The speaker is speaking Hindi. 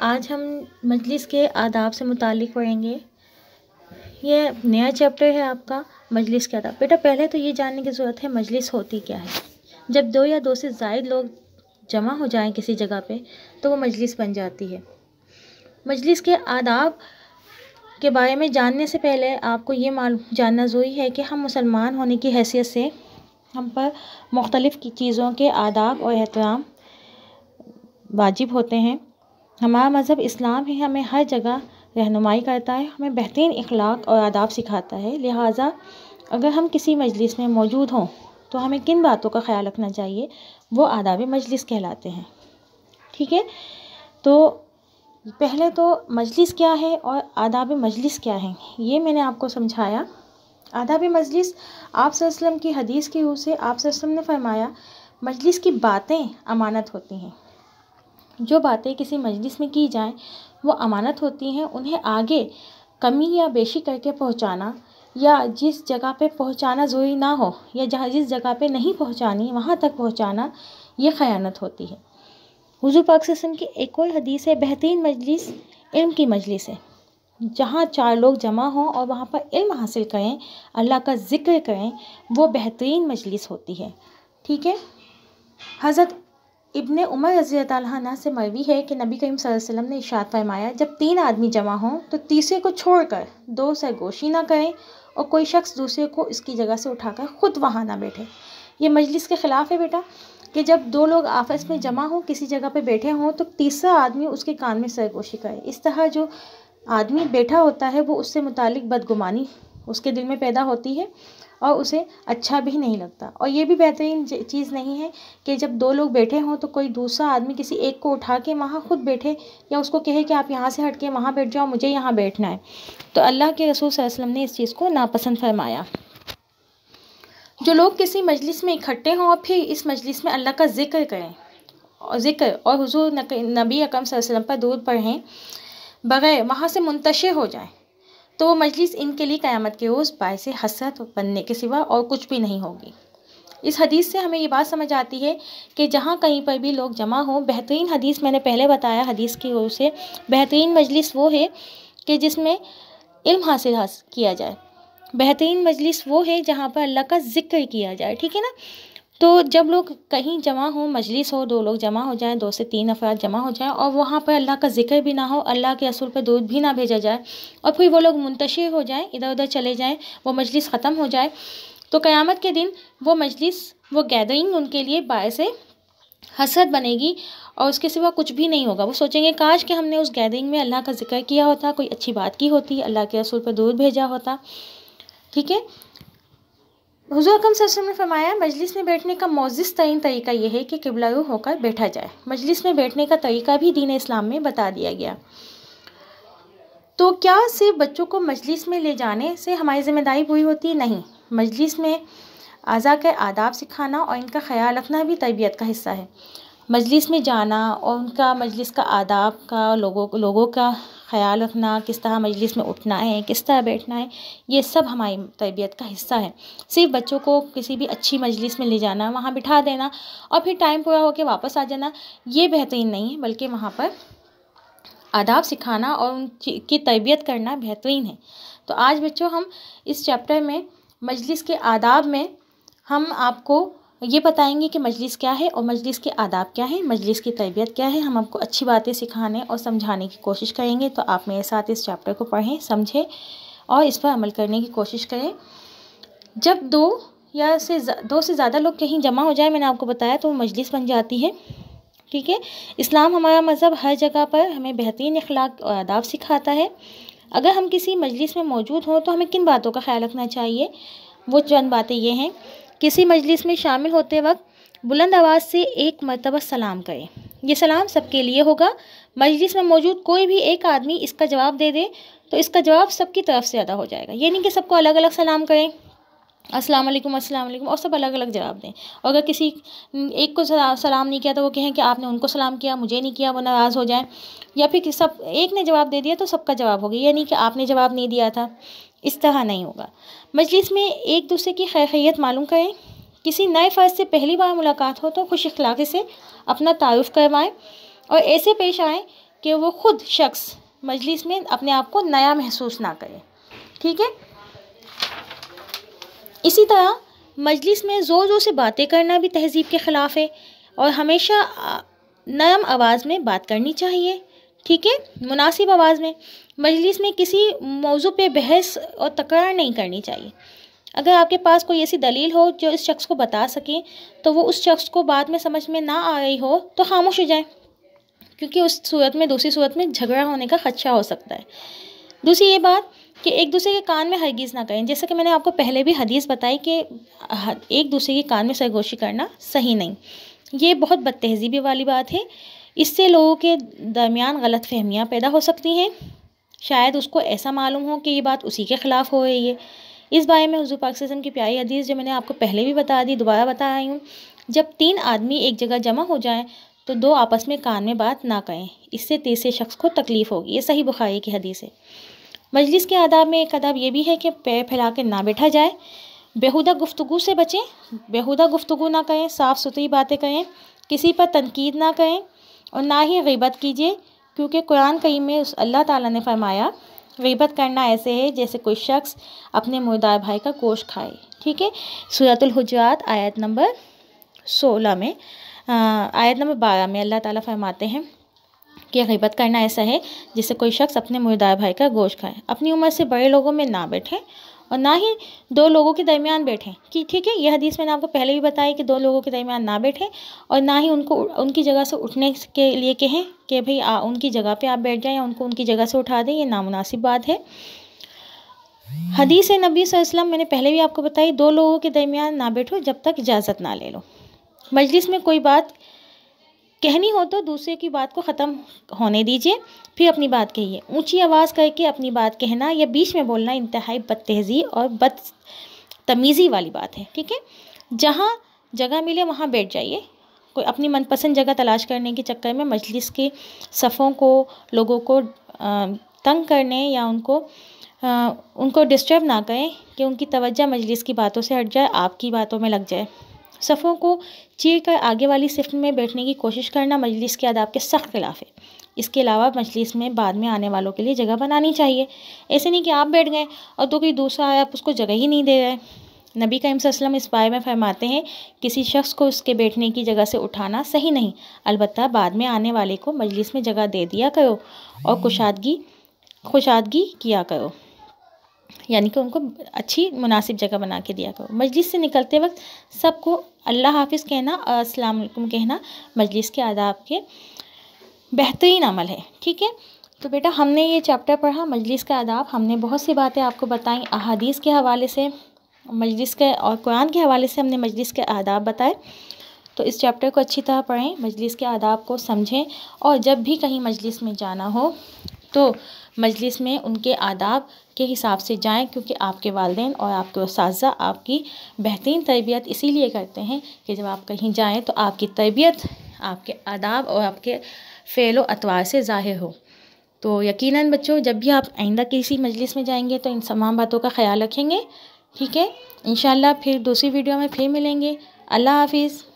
आज हम मजलिस के आदाब से मुतल पढ़ेंगे ये नया चैप्टर है आपका मजलिस के आदाब बेटा पहले तो ये जानने की ज़रूरत है मजलिस होती क्या है जब दो या दो से जायद लोग जमा हो जाएं किसी जगह पे तो वो मजलिस बन जाती है मजलिस के आदाब के बारे में जानने से पहले आपको ये मालूम जानना ज़रूरी है कि हम मुसलमान होने की हैसियत से हम पर मुख्तलिफ़ चीज़ों के आदाब और एहतराम वाजिब होते हैं हमारा मज़हब इस्लाम ही हमें हर जगह रहनुमाई करता है हमें बेहतरीन इखलाक़ और आदाब सिखाता है लिहाजा अगर हम किसी मजलिस में मौजूद हों तो हमें किन बातों का ख्याल रखना चाहिए वो आदाब मजलिस कहलाते हैं ठीक है तो पहले तो मजलिस क्या है और आदाब मजलिस क्या है ये मैंने आपको समझाया आदाब मजलिस आप की हदीस की रूह से आप ने फरमाया मजलिस की बातें अमानत होती हैं जो बातें किसी मजलिस में की जाएँ वो अमानत होती हैं उन्हें आगे कमी या बेशी करके पहुँचाना या जिस जगह पे पहुँचाना ज़रूरी ना हो या जहाँ जिस जगह पे नहीं पहुँचानी वहाँ तक पहुँचाना ये ख़यानत होती है हुजूर पाक की एक और हदीस है बेहतरीन मजलिस इल्म की मजलिस है जहाँ चार लोग जमा हों और वहाँ पर इल्म हासिल करें अल्लाह का ज़िक्र करें वो बेहतरीन मजलिस होती है ठीक है हज़रत इबन उमर रजी तैना से मरवी है कि नबी करीम वसल्लम ने इशात फरमाया जब तीन आदमी जमा हों तो तीसरे को छोड़कर दो सरगोशी ना करें और कोई शख्स दूसरे को इसकी जगह से उठाकर ख़ुद वहाँ ना बैठे ये मजलिस के ख़िलाफ़ है बेटा कि जब दो लोग आपस में जमा हों किसी जगह पर बैठे हों तो तीसरा आदमी उसके कान में सरगोशी करे इस तरह जो आदमी बैठा होता है वो उससे मुतल बदगुमानी उसके दिल में पैदा होती है और उसे अच्छा भी नहीं लगता और ये भी बेहतरीन चीज़ नहीं है कि जब दो लोग बैठे हों तो कोई दूसरा आदमी किसी एक को उठा के वहाँ ख़ुद बैठे या उसको कहे कि आप यहाँ से हट के वहाँ बैठ जाओ मुझे यहाँ बैठना है तो अल्लाह के रसूल वसलम ने इस चीज़ को नापसंद फरमाया जो लोग किसी मजलिस में इकट्ठे हों और फिर इस मजलिस में अल्लाह का जिक्र करें और जिक्र और हुजूर नबी अकम वसल्लम पर दूर पढ़ें बग़ैर वहाँ से मुंतशिर हो जाए तो वो मजलिस इनके लिए क़यामत के बाय से हसरत बनने के सिवा और कुछ भी नहीं होगी इस हदीस से हमें ये बात समझ आती है कि जहाँ कहीं पर भी लोग जमा हों बेहतरीन हदीस मैंने पहले बताया हदीस की ओर से बेहतरीन मजलिस वो है कि जिसमें इल्म हासिल किया जाए बेहतरीन मजलिस वो है जहाँ पर अल्लाह का ज़िक्र किया जाए ठीक है ना तो जब लोग कहीं जमा हो मजलिस हो दो लोग जमा हो जाएं दो से तीन अफराद जमा हो जाएं और वहाँ पर अल्लाह का जिक्र भी ना हो अल्लाह के असूल पर दूध भी ना भेजा जाए और फिर वो लोग मुंतशिर हो जाएं इधर उधर चले जाएं वो मजलिस ख़त्म हो जाए तो क़यामत के दिन वो मजलिस वो गैदरिंग उनके लिए बायस हसरत बनेगी और उसके सिवा कुछ भी नहीं होगा वो सोचेंगे काश कि हमने उस गैदरिंग में अल्लाह का जिक्र किया होता कोई अच्छी बात की होती अल्लाह के असूल पर दूध भेजा होता ठीक है हजू अकम ससम ने फरमाया मजलिस में बैठने का मौजिस तरीन तरीका यह है कि किबलायु होकर बैठा जाए मजलिस में बैठने का तरीका भी दीन इस्लाम में बता दिया गया तो क्या सिर्फ बच्चों को मजलिस में ले जाने से हमारी ज़िम्मेदारी पूरी होती है नहीं मजलिस में अज़ा के आदाब सिखाना और इनका ख्याल रखना भी तरबियत का हिस्सा है मजलिस में जाना और उनका मजलिस का आदाब का लोगों लोगों का ख्याल रखना किस तरह मजलिस में उठना है किस तरह बैठना है ये सब हमारी तरबियत का हिस्सा है सिर्फ बच्चों को किसी भी अच्छी मजलिस में ले जाना वहाँ बिठा देना और फिर टाइम पूरा होकर वापस आ जाना ये बेहतरीन नहीं है बल्कि वहाँ पर आदाब सिखाना और उनकी तरबियत करना बेहतरीन है तो आज बच्चों हम इस चैप्टर में मजलिस के आदाब में हम आपको ये बताएंगे कि मजलिस क्या है और मजलिस के आदाब क्या है मजलिस की तरबियत क्या है हम आपको अच्छी बातें सिखाने और समझाने की कोशिश करेंगे तो आप मेरे साथ इस चैप्टर को पढ़ें समझें और इस पर अमल करने की कोशिश करें जब दो या से दो से ज़्यादा लोग कहीं जमा हो जाए मैंने आपको बताया तो वो मजलिस बन जाती है ठीक है इस्लाम हमारा मज़हब हर जगह पर हमें बेहतरीन अखलाक और आदाब सिखाता है अगर हम किसी मजलिस में मौजूद हों तो हमें किन बातों का ख्याल रखना चाहिए वो चंद बातें ये हैं किसी मजलिस में शामिल होते वक्त बुलंद आवाज़ से एक मरतबा सलाम करें यह सलाम सबके लिए होगा मजलिस में मौजूद कोई भी एक आदमी इसका जवाब दे दे तो इसका जवाब सबकी तरफ से अदा हो जाएगा ये नहीं कि सबको अलग अलग सलाम करें अस्सलाम वालेकुम अस्सलाम वालेकुम और सब अलग अलग जवाब दें और अगर किसी एक को सलाम नहीं किया तो वो कहें कि आपने उनको सलाम किया मुझे नहीं किया वो नाराज़ हो जाए या फिर सब एक ने जवाब दे दिया तो सबका जवाब हो गया यानी कि आपने जवाब नहीं दिया था इस तरह नहीं होगा मजलिस में एक दूसरे की खैरियत मालूम करें किसी नए फ़र्ज से पहली बार मुलाकात हो तो खुश अखलाके से अपना तारुफ़ करवाएँ और ऐसे पेश आएँ कि वो ख़ुद शख्स मजलिस में अपने आप को नया महसूस ना करे ठीक है इसी तरह मजलिस में ज़ोर ज़ोर से बातें करना भी तहज़ीब के ख़िलाफ़ है और हमेशा नरम आवाज़ में बात करनी चाहिए ठीक है मुनासिब आवाज़ में मजलिस में किसी मौजू पे बहस और तकरार नहीं करनी चाहिए अगर आपके पास कोई ऐसी दलील हो जो इस शख्स को बता सके तो वो उस शख्स को बाद में समझ में ना आ रही हो तो खामोश हो जाए क्योंकि उस सूरत में दूसरी सूरत में झगड़ा होने का खदशा हो सकता है दूसरी ये बात कि एक दूसरे के कान में हरगिज़ ना करें जैसा कि मैंने आपको पहले भी हदीस बताई कि एक दूसरे के कान में सरगोशी करना सही नहीं ये बहुत बदतहजीबी वाली बात है इससे लोगों के दरमियान गलत फहमियाँ पैदा हो सकती हैं शायद उसको ऐसा मालूम हो कि ये बात उसी के ख़िलाफ़ हो रही है इस बारे में हजू पाक की प्यारी हदीस जो मैंने आपको पहले भी बता दी दोबारा बता रही हूँ जब तीन आदमी एक जगह जमा हो जाएँ तो दो आपस में कान में बात ना करें इससे तीसरे शख्स को तकलीफ़ होगी ये सही बुखारी की हदीस है मजलिस के आदाब में एक अदाब यह भी है कि पैर फैला के ना बैठा जाए बेहुदा गुफ्तु से बचें बेहुदा गुफ्तु ना करें साफ़ सुथरी बातें करें किसी पर तनकीद ना करें और ना ही गबत कीजिए क्योंकि कुरान कई में उस अल्लाह ताला ने फरमाया गीबत करना ऐसे है जैसे कोई शख्स अपने मुर्दा भाई का गोश्त खाए ठीक है सूरतुल आयत नंबर सोलह में आयत नंबर बारह में अल्लाह ताला फरमाते हैं कि गबत करना ऐसा है जैसे कोई शख्स अपने मुर्दार भाई का गोश्त खाए अपनी उम्र से बड़े लोगों में ना बैठें और ना ही दो लोगों के दरमियान बैठें कि ठीक है यह हदीस मैंने आपको पहले भी बताया कि दो लोगों के दरमियान ना बैठें और ना ही उनको उनकी जगह से उठने के लिए कहें कि भाई आ, उनकी जगह पे आप बैठ जाएं या उनको उनकी जगह से उठा दें ये नामुनासिब बात है हदीस नबी वसल्लम मैंने पहले भी आपको बताई दो लोगों के दरमियान ना बैठो जब तक इजाज़त ना ले लो मजलिस में कोई बात कहनी हो तो दूसरे की बात को ख़त्म होने दीजिए फिर अपनी बात कहिए ऊंची आवाज़ करके अपनी बात कहना या बीच में बोलना इंतहाई बदतहजी और बद तमीज़ी वाली बात है ठीक है जहाँ जगह मिले वहाँ बैठ जाइए कोई अपनी मनपसंद जगह तलाश करने के चक्कर में मजलिस के सफ़ों को लोगों को तंग करने या उनको उनको डिस्टर्ब ना करें कि उनकी तवज्जा मजलिस की बातों से हट जाए आपकी बातों में लग जाए सफ़ों को चीर कर आगे वाली सिफ्ट में बैठने की कोशिश करना मजलिस के आदाब के सख्त खिलाफ है इसके अलावा मजलिस में बाद में आने वालों के लिए जगह बनानी चाहिए ऐसे नहीं कि आप बैठ गए और तो कोई दूसरा आया आप उसको जगह ही नहीं दे रहे नबी का इमसलम इस बारे में फरमाते हैं किसी शख्स को उसके बैठने की जगह से उठाना सही नहीं अलबत् बाद में आने वाले को मजलिस में जगह दे दिया करो और कुशादगी खुशादगी किया करो यानी कि उनको अच्छी मुनासिब जगह बना के दिया करो मजलिस से निकलते वक्त सबको अल्लाह हाफिज़ कहना असलकुम कहना मजलिस के आदाब के बेहतरीन अमल है ठीक है तो बेटा हमने ये चैप्टर पढ़ा मजलिस का आदाब हमने बहुत सी बातें आपको बताई अहादीस के हवाले से मजलिस के और कुरान के हवाले से हमने मजलिस के आदाब बताए तो इस चैप्टर को अच्छी तरह पढ़ें मजलिस के आदाब को समझें और जब भी कहीं मजलिस में जाना हो तो मजलिस में उनके आदाब के हिसाब से जाएं क्योंकि आपके वालदे और आपके उस आपकी बेहतरीन तरबियत इसीलिए करते हैं कि जब आप कहीं जाएं तो आपकी तरबियत आपके आदाब और आपके फ़ेल अतवार से ज़ाहिर हो तो यकीनन बच्चों जब भी आप आइंदा किसी मजलिस में जाएंगे तो इन तमाम बातों का ख्याल रखेंगे ठीक है इन फिर दूसरी वीडियो में फिर मिलेंगे अल्लाह हाफिज़